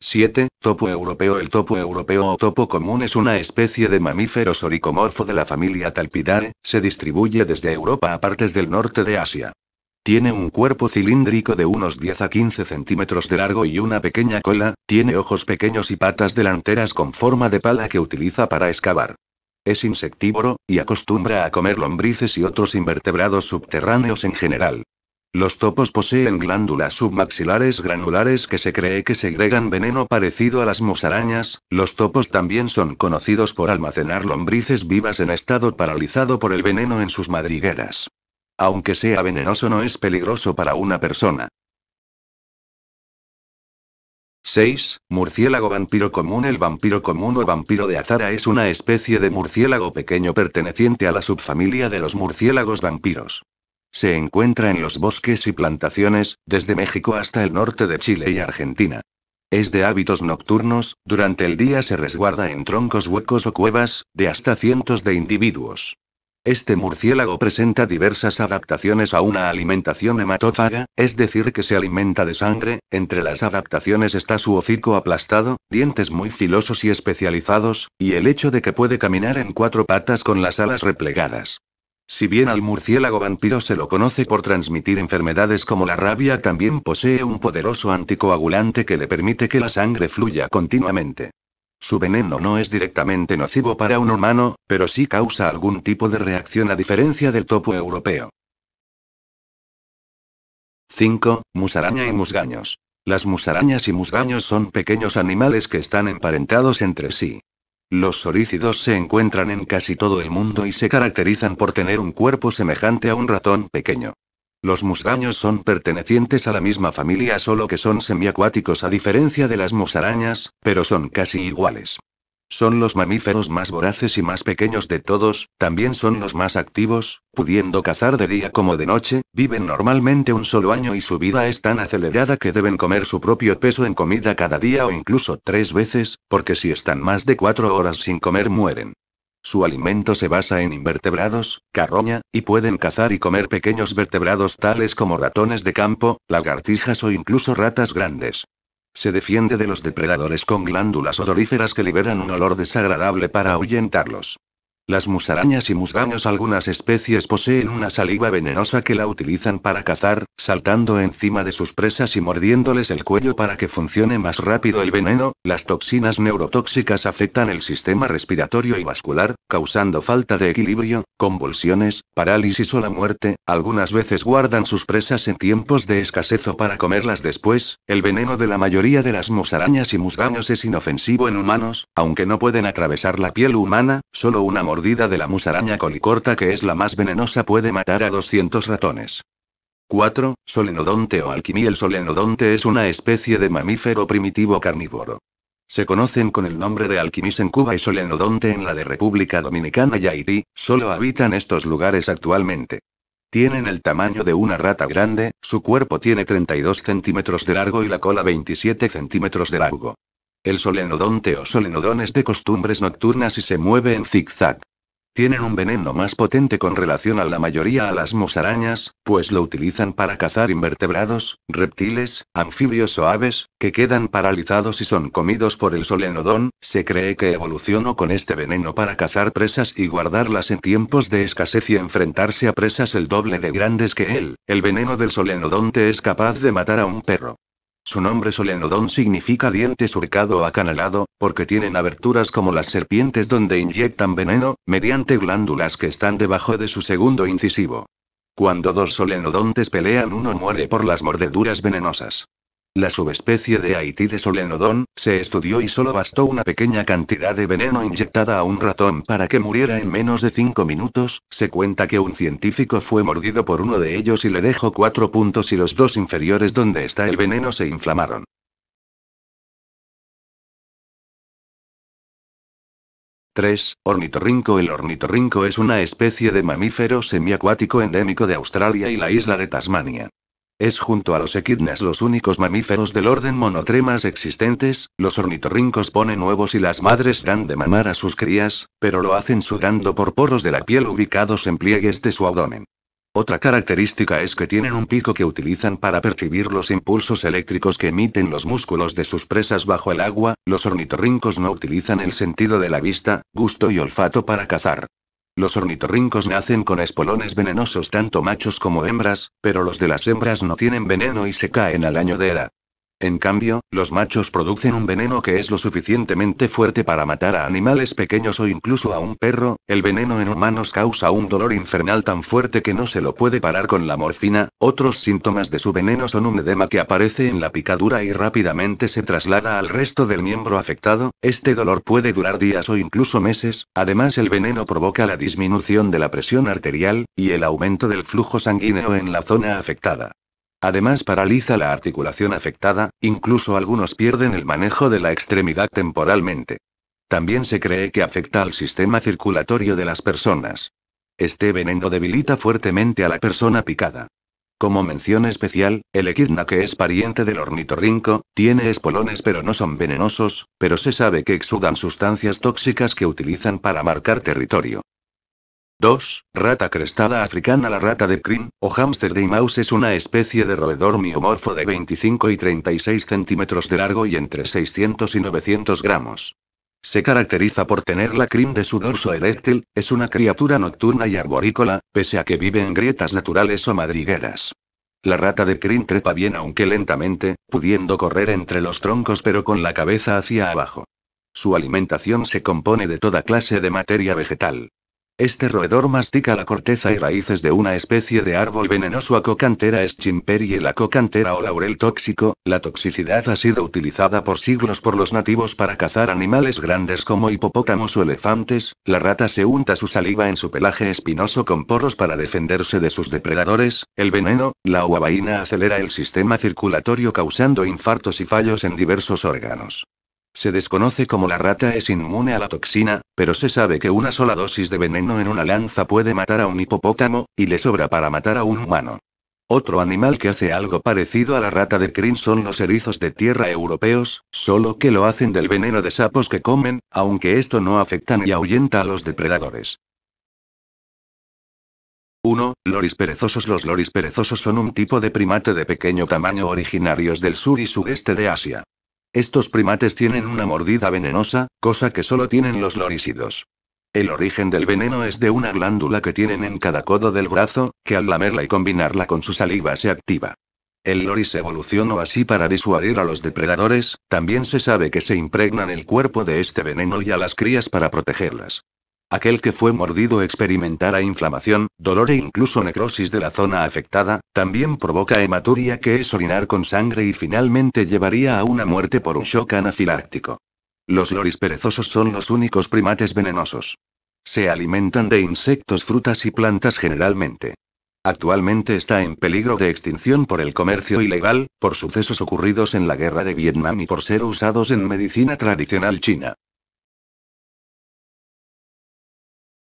7. Topo europeo El topo europeo o topo común es una especie de mamífero soricomorfo de la familia Talpidae, se distribuye desde Europa a partes del norte de Asia. Tiene un cuerpo cilíndrico de unos 10 a 15 centímetros de largo y una pequeña cola, tiene ojos pequeños y patas delanteras con forma de pala que utiliza para excavar. Es insectívoro, y acostumbra a comer lombrices y otros invertebrados subterráneos en general. Los topos poseen glándulas submaxilares granulares que se cree que segregan veneno parecido a las musarañas. Los topos también son conocidos por almacenar lombrices vivas en estado paralizado por el veneno en sus madrigueras. Aunque sea venenoso no es peligroso para una persona. 6. Murciélago vampiro común El vampiro común o vampiro de Azara es una especie de murciélago pequeño perteneciente a la subfamilia de los murciélagos vampiros. Se encuentra en los bosques y plantaciones, desde México hasta el norte de Chile y Argentina. Es de hábitos nocturnos, durante el día se resguarda en troncos huecos o cuevas, de hasta cientos de individuos. Este murciélago presenta diversas adaptaciones a una alimentación hematófaga, es decir, que se alimenta de sangre. Entre las adaptaciones está su hocico aplastado, dientes muy filosos y especializados, y el hecho de que puede caminar en cuatro patas con las alas replegadas. Si bien al murciélago vampiro se lo conoce por transmitir enfermedades como la rabia, también posee un poderoso anticoagulante que le permite que la sangre fluya continuamente. Su veneno no es directamente nocivo para un humano, pero sí causa algún tipo de reacción a diferencia del topo europeo. 5. Musaraña y musgaños. Las musarañas y musgaños son pequeños animales que están emparentados entre sí. Los solícidos se encuentran en casi todo el mundo y se caracterizan por tener un cuerpo semejante a un ratón pequeño. Los musgaños son pertenecientes a la misma familia solo que son semiacuáticos a diferencia de las musarañas, pero son casi iguales. Son los mamíferos más voraces y más pequeños de todos, también son los más activos, pudiendo cazar de día como de noche, viven normalmente un solo año y su vida es tan acelerada que deben comer su propio peso en comida cada día o incluso tres veces, porque si están más de cuatro horas sin comer mueren. Su alimento se basa en invertebrados, carroña, y pueden cazar y comer pequeños vertebrados tales como ratones de campo, lagartijas o incluso ratas grandes. Se defiende de los depredadores con glándulas odoríferas que liberan un olor desagradable para ahuyentarlos. Las musarañas y musgaños algunas especies poseen una saliva venenosa que la utilizan para cazar, saltando encima de sus presas y mordiéndoles el cuello para que funcione más rápido el veneno. Las toxinas neurotóxicas afectan el sistema respiratorio y vascular, causando falta de equilibrio, convulsiones, parálisis o la muerte. Algunas veces guardan sus presas en tiempos de escasez o para comerlas después. El veneno de la mayoría de las musarañas y musgaños es inofensivo en humanos, aunque no pueden atravesar la piel humana, solo una de la musaraña colicorta que es la más venenosa puede matar a 200 ratones. 4. Solenodonte o alquimí. El solenodonte es una especie de mamífero primitivo carnívoro. Se conocen con el nombre de alquimis en Cuba y solenodonte en la de República Dominicana y Haití, solo habitan estos lugares actualmente. Tienen el tamaño de una rata grande, su cuerpo tiene 32 centímetros de largo y la cola 27 centímetros de largo. El solenodonte o solenodón es de costumbres nocturnas y se mueve en zigzag. Tienen un veneno más potente con relación a la mayoría a las musarañas, pues lo utilizan para cazar invertebrados, reptiles, anfibios o aves, que quedan paralizados y son comidos por el solenodón. Se cree que evolucionó con este veneno para cazar presas y guardarlas en tiempos de escasez y enfrentarse a presas el doble de grandes que él. El veneno del solenodonte es capaz de matar a un perro. Su nombre solenodón significa diente surcado o acanalado, porque tienen aberturas como las serpientes donde inyectan veneno, mediante glándulas que están debajo de su segundo incisivo. Cuando dos solenodontes pelean uno muere por las mordeduras venenosas. La subespecie de Haití de Solenodon se estudió y solo bastó una pequeña cantidad de veneno inyectada a un ratón para que muriera en menos de 5 minutos. Se cuenta que un científico fue mordido por uno de ellos y le dejó 4 puntos y los dos inferiores donde está el veneno se inflamaron. (3) Ornitorrinco El ornitorrinco es una especie de mamífero semiacuático endémico de Australia y la isla de Tasmania. Es junto a los equidnas los únicos mamíferos del orden monotremas existentes, los ornitorrincos ponen huevos y las madres dan de mamar a sus crías, pero lo hacen sudando por poros de la piel ubicados en pliegues de su abdomen. Otra característica es que tienen un pico que utilizan para percibir los impulsos eléctricos que emiten los músculos de sus presas bajo el agua, los ornitorrincos no utilizan el sentido de la vista, gusto y olfato para cazar. Los ornitorrincos nacen con espolones venenosos tanto machos como hembras, pero los de las hembras no tienen veneno y se caen al año de edad. En cambio, los machos producen un veneno que es lo suficientemente fuerte para matar a animales pequeños o incluso a un perro, el veneno en humanos causa un dolor infernal tan fuerte que no se lo puede parar con la morfina, otros síntomas de su veneno son un edema que aparece en la picadura y rápidamente se traslada al resto del miembro afectado, este dolor puede durar días o incluso meses, además el veneno provoca la disminución de la presión arterial, y el aumento del flujo sanguíneo en la zona afectada. Además paraliza la articulación afectada, incluso algunos pierden el manejo de la extremidad temporalmente. También se cree que afecta al sistema circulatorio de las personas. Este veneno debilita fuertemente a la persona picada. Como mención especial, el equidna que es pariente del ornitorrinco, tiene espolones pero no son venenosos, pero se sabe que exudan sustancias tóxicas que utilizan para marcar territorio. 2. Rata crestada africana La rata de crin, o hamster de mouse es una especie de roedor miomorfo de 25 y 36 centímetros de largo y entre 600 y 900 gramos. Se caracteriza por tener la crin de su dorso eréctil, es una criatura nocturna y arborícola, pese a que vive en grietas naturales o madrigueras. La rata de crin trepa bien aunque lentamente, pudiendo correr entre los troncos pero con la cabeza hacia abajo. Su alimentación se compone de toda clase de materia vegetal. Este roedor mastica la corteza y raíces de una especie de árbol venenoso acocantera y la acocantera o laurel tóxico. La toxicidad ha sido utilizada por siglos por los nativos para cazar animales grandes como hipopótamos o elefantes. La rata se unta su saliva en su pelaje espinoso con poros para defenderse de sus depredadores. El veneno, la guabaína acelera el sistema circulatorio causando infartos y fallos en diversos órganos. Se desconoce cómo la rata es inmune a la toxina, pero se sabe que una sola dosis de veneno en una lanza puede matar a un hipopótamo, y le sobra para matar a un humano. Otro animal que hace algo parecido a la rata de crin son los erizos de tierra europeos, solo que lo hacen del veneno de sapos que comen, aunque esto no afecta ni ahuyenta a los depredadores. 1. Loris perezosos Los loris perezosos son un tipo de primate de pequeño tamaño originarios del sur y sudeste de Asia. Estos primates tienen una mordida venenosa, cosa que solo tienen los lorísidos. El origen del veneno es de una glándula que tienen en cada codo del brazo, que al lamerla y combinarla con su saliva se activa. El loris evolucionó así para disuadir a los depredadores, también se sabe que se impregnan el cuerpo de este veneno y a las crías para protegerlas. Aquel que fue mordido experimentará inflamación, dolor e incluso necrosis de la zona afectada, también provoca hematuria que es orinar con sangre y finalmente llevaría a una muerte por un shock anafiláctico. Los loris perezosos son los únicos primates venenosos. Se alimentan de insectos, frutas y plantas generalmente. Actualmente está en peligro de extinción por el comercio ilegal, por sucesos ocurridos en la guerra de Vietnam y por ser usados en medicina tradicional china.